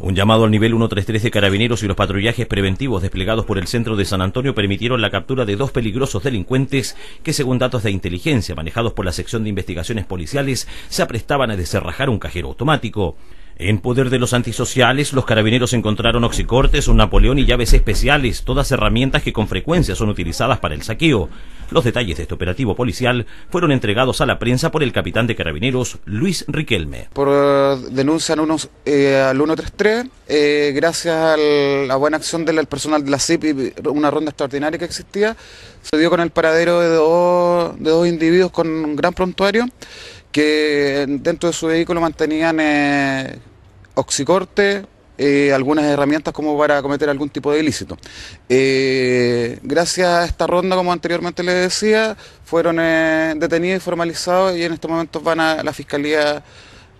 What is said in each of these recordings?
Un llamado al nivel 133 de carabineros y los patrullajes preventivos desplegados por el centro de San Antonio permitieron la captura de dos peligrosos delincuentes que, según datos de inteligencia manejados por la sección de investigaciones policiales, se aprestaban a descerrajar un cajero automático. En poder de los antisociales, los carabineros encontraron oxicortes, un napoleón y llaves especiales, todas herramientas que con frecuencia son utilizadas para el saqueo. Los detalles de este operativo policial fueron entregados a la prensa por el capitán de carabineros, Luis Riquelme. Por eh, denuncia unos, eh, al 133, eh, gracias a la buena acción del personal de la CIP y una ronda extraordinaria que existía, se dio con el paradero de dos, de dos individuos con un gran prontuario que dentro de su vehículo mantenían... Eh, oxicorte, eh, algunas herramientas como para cometer algún tipo de ilícito. Eh, gracias a esta ronda, como anteriormente les decía, fueron eh, detenidos y formalizados y en estos momentos van a la Fiscalía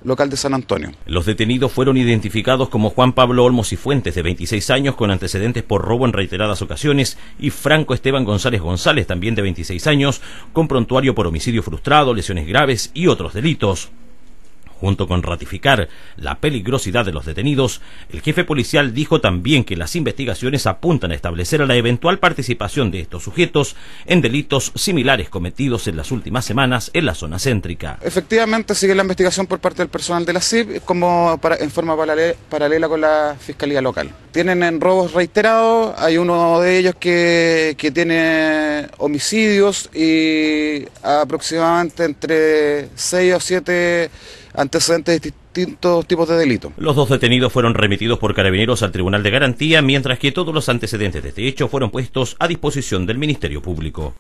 local de San Antonio. Los detenidos fueron identificados como Juan Pablo Olmos y Fuentes, de 26 años, con antecedentes por robo en reiteradas ocasiones, y Franco Esteban González González, también de 26 años, con prontuario por homicidio frustrado, lesiones graves y otros delitos. Junto con ratificar la peligrosidad de los detenidos, el jefe policial dijo también que las investigaciones apuntan a establecer a la eventual participación de estos sujetos en delitos similares cometidos en las últimas semanas en la zona céntrica. Efectivamente sigue la investigación por parte del personal de la CIP como en forma paralela, con la Fiscalía Local. Tienen en robos reiterados, hay uno de ellos que, que tiene homicidios y aproximadamente entre seis o 7 antecedentes de distintos tipos de delitos. Los dos detenidos fueron remitidos por carabineros al Tribunal de Garantía, mientras que todos los antecedentes de este hecho fueron puestos a disposición del Ministerio Público.